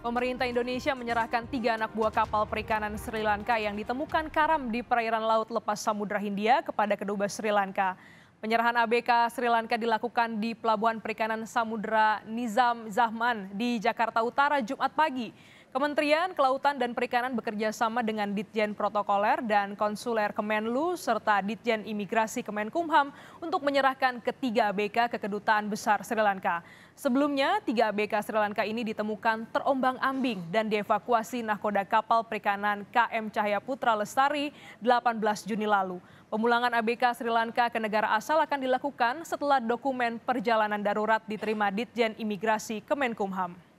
Pemerintah Indonesia menyerahkan tiga anak buah kapal perikanan Sri Lanka yang ditemukan karam di perairan laut lepas Samudra Hindia kepada kedubes Sri Lanka. Penyerahan ABK Sri Lanka dilakukan di Pelabuhan Perikanan Samudra Nizam Zahman di Jakarta Utara Jumat pagi. Kementerian Kelautan dan Perikanan bekerja sama dengan Ditjen Protokoler dan Konsuler Kemenlu serta Ditjen Imigrasi Kemenkumham untuk menyerahkan ketiga ABK ke Kedutaan Besar Sri Lanka. Sebelumnya, tiga ABK Sri Lanka ini ditemukan terombang ambing dan dievakuasi nahkoda kapal perikanan KM Cahaya Putra Lestari 18 Juni lalu. Pemulangan ABK Sri Lanka ke negara asal akan dilakukan setelah dokumen perjalanan darurat diterima Ditjen Imigrasi Kemenkumham.